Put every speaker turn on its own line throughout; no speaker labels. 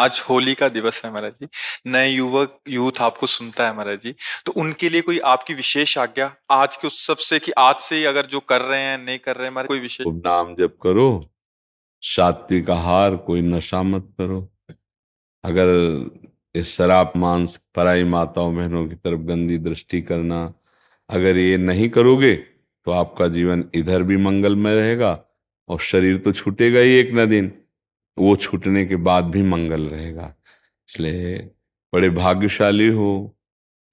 आज होली का दिवस है महाराज जी नए युवक यूथ आपको सुनता है महाराज जी तो उनके लिए कोई आपकी विशेष आज्ञा आज के उस सबसे कि आज से अगर जो कर रहे हैं नहीं कर रहे हैं कोई विशेष नाम जब करो सात्विक आहार कोई नशा मत करो अगर इस शराब मांस पराई माताओं बहनों की तरफ गंदी दृष्टि करना अगर ये नहीं करोगे तो आपका जीवन इधर भी मंगलमय रहेगा और शरीर तो छूटेगा ही एक ना दिन वो छूटने के बाद भी मंगल रहेगा इसलिए बड़े भाग्यशाली हो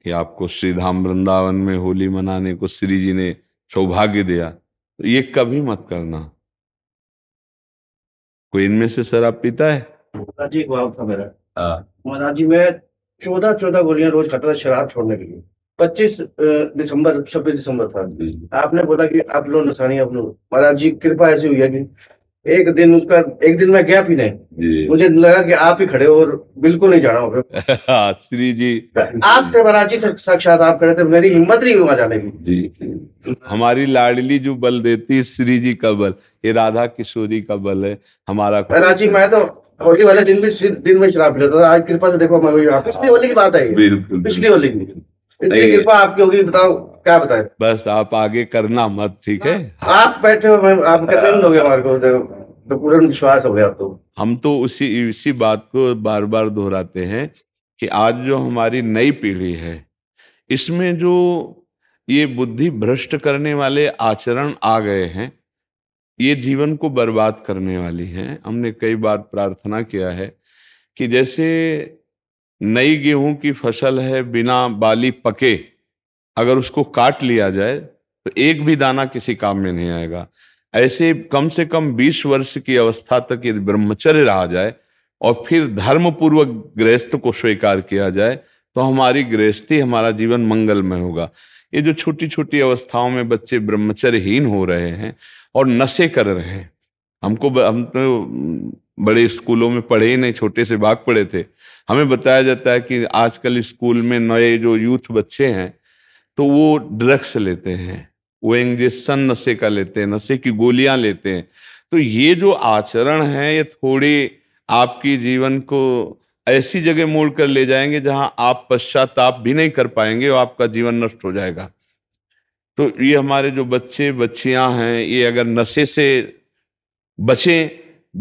कि आपको श्री धाम वृंदावन में होली मनाने को श्री जी ने सौभाग्य दिया तो ये कभी मत करना कोई इनमें से शराब पीता है
जी था मेरा हाँ। जी मैं चौदह चौदह गोलियां रोज खाता था शराब छोड़ने के लिए पच्चीस दिसंबर छब्बीस दिसंबर था आपने बोला कि आप लोग नशानी अपनो महाराज जी कृपा ऐसी हुई है कि एक दिन उसका एक दिन मैं गया भी नहीं मुझे लगा कि आप ही खड़े हो और बिल्कुल नहीं जाना होगा श्री जी आप थे बनाची साक्षात आप खड़े थे मेरी हिम्मत नहीं हुआ जाने की
जी हमारी लाडली जो बल देती है श्री जी का बल ये राधा किशोरी का बल है हमारा बनाची
मैं तो होली वाले दिन भी दिन में शराब पी था आज कृपा से देखो मैं पिछली होली की बात है
बिल्कुल पिछली होली की कृपा
आपकी होगी बताओ क्या बताए
बस आप आगे करना मत ठीक है
आप बैठे हो आप हो गया हमारे को तो पूरा विश्वास हो गया आपको
हम तो उसी इसी बात को बार बार दोहराते हैं कि आज जो हमारी नई पीढ़ी है इसमें जो ये बुद्धि भ्रष्ट करने वाले आचरण आ गए हैं ये जीवन को बर्बाद करने वाली हैं हमने कई बार प्रार्थना किया है कि जैसे नई गेहूं की फसल है बिना बाली पके अगर उसको काट लिया जाए तो एक भी दाना किसी काम में नहीं आएगा ऐसे कम से कम बीस वर्ष की अवस्था तक यदि ब्रह्मचर्य रहा जाए और फिर धर्मपूर्वक गृहस्थ को स्वीकार किया जाए तो हमारी गृहस्थी हमारा जीवन मंगलमय होगा ये जो छोटी छोटी अवस्थाओं में बच्चे ब्रह्मचर्यहीन हो रहे हैं और नशे कर रहे हैं हमको हम तो बड़े स्कूलों में पढ़े ही नहीं छोटे से भाग पड़े थे हमें बताया जाता है कि आजकल स्कूल में नए जो यूथ बच्चे हैं तो वो ड्रग्स लेते हैं वो इंजेक्शन नशे का लेते हैं नशे की गोलियां लेते हैं तो ये जो आचरण है ये थोड़े आपके जीवन को ऐसी जगह मोड़ कर ले जाएंगे जहां आप पश्चाताप भी नहीं कर पाएंगे और आपका जीवन नष्ट हो जाएगा तो ये हमारे जो बच्चे बच्चियां हैं ये अगर नशे से बचें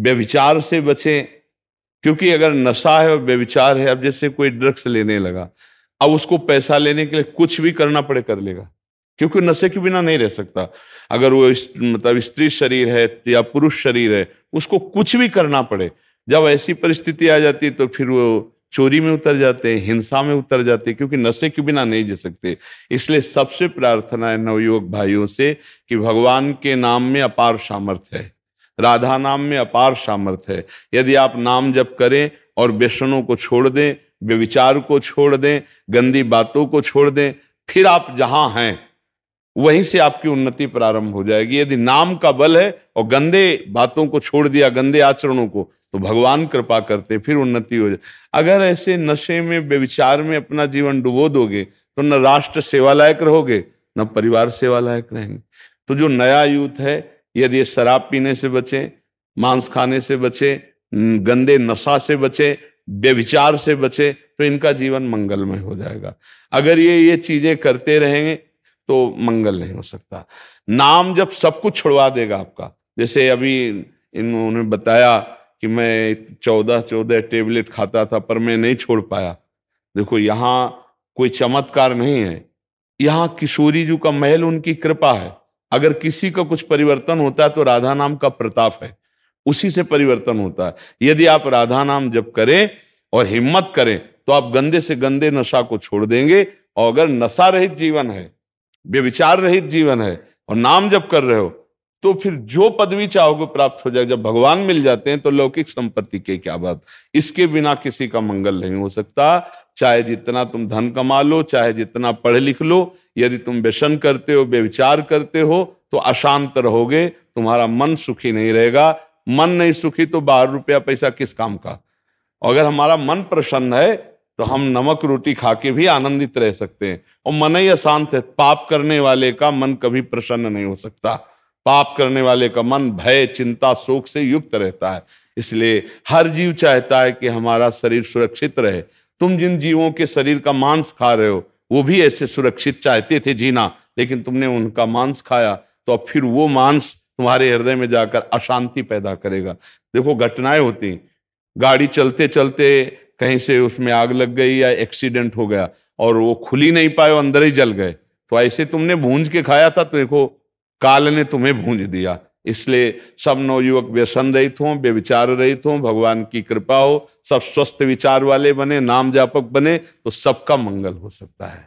व्यविचार से बचें क्योंकि अगर नशा है और व्यविचार है अब जैसे कोई ड्रग्स लेने लगा अब उसको पैसा लेने के लिए कुछ भी करना पड़े कर लेगा क्योंकि नशे के बिना नहीं रह सकता अगर वो मतलब स्त्री शरीर है या पुरुष शरीर है उसको कुछ भी करना पड़े जब ऐसी परिस्थिति आ जाती है तो फिर वो चोरी में उतर जाते हैं हिंसा में उतर जाते हैं क्योंकि नशे के बिना नहीं जी सकते इसलिए सबसे प्रार्थना है नवयुवक भाइयों से कि भगवान के नाम में अपार सामर्थ्य है राधा नाम में अपार सामर्थ्य है यदि आप नाम जब करें और व्यसनों को छोड़ दें व्यविचार को छोड़ दें गंदी बातों को छोड़ दें फिर आप जहां हैं वहीं से आपकी उन्नति प्रारंभ हो जाएगी यदि नाम का बल है और गंदे बातों को छोड़ दिया गंदे आचरणों को तो भगवान कृपा करते फिर उन्नति हो जाए अगर ऐसे नशे में व्यविचार में अपना जीवन डुबो दोगे तो न राष्ट्र सेवा लायक रहोगे न परिवार सेवा लायक रहेंगे तो जो नया यूथ है यदि शराब पीने से बचे मांस खाने से बचे गंदे नशा से बचे व्यविचार से बचे तो इनका जीवन मंगलमय हो जाएगा अगर ये ये चीजें करते रहेंगे तो मंगल नहीं हो सकता नाम जब सब कुछ छुड़वा देगा आपका जैसे अभी इन्होंने बताया कि मैं चौदह चौदह टेबलेट खाता था पर मैं नहीं छोड़ पाया देखो यहाँ कोई चमत्कार नहीं है यहाँ किशोरी जी का महल उनकी कृपा है अगर किसी का कुछ परिवर्तन होता है तो राधा नाम का प्रताप है उसी से परिवर्तन होता है यदि आप राधा नाम जब करें और हिम्मत करें तो आप गंदे से गंदे नशा को छोड़ देंगे और अगर नशा रहित जीवन है व्यविचार रहित जीवन है और नाम जब कर रहे हो तो फिर जो पदवी चाहोगे प्राप्त हो जाए जब भगवान मिल जाते हैं तो लौकिक संपत्ति के क्या बात इसके बिना किसी का मंगल नहीं हो सकता चाहे जितना तुम धन कमा लो चाहे जितना पढ़ लिख लो यदि तुम व्यसन करते हो व्यविचार करते हो तो अशांत रहोगे तुम्हारा मन सुखी नहीं रहेगा मन नहीं सुखी तो बारह रुपया पैसा किस काम का अगर हमारा मन प्रसन्न है तो हम नमक रोटी खा के भी आनंदित रह सकते हैं और मन ही अशांत है पाप करने वाले का मन कभी प्रसन्न नहीं हो सकता पाप करने वाले का मन भय चिंता शोक से युक्त रहता है इसलिए हर जीव चाहता है कि हमारा शरीर सुरक्षित रहे तुम जिन जीवों के शरीर का मांस खा रहे हो वो भी ऐसे सुरक्षित चाहते थे जीना लेकिन तुमने उनका मांस खाया तो अब फिर वो मांस तुम्हारे हृदय में जाकर अशांति पैदा करेगा देखो घटनाएं होती हैं गाड़ी चलते चलते कहीं से उसमें आग लग गई या एक्सीडेंट हो गया और वो खुली नहीं पाए अंदर ही जल गए तो ऐसे तुमने भूंज के खाया था तो देखो काल ने तुम्हें भूंज दिया इसलिए सब नवयुवक व्यसन रहित हों विचार रहित हों भगवान की कृपा हो सब स्वस्थ विचार वाले बने नाम जापक बने तो सबका मंगल हो सकता है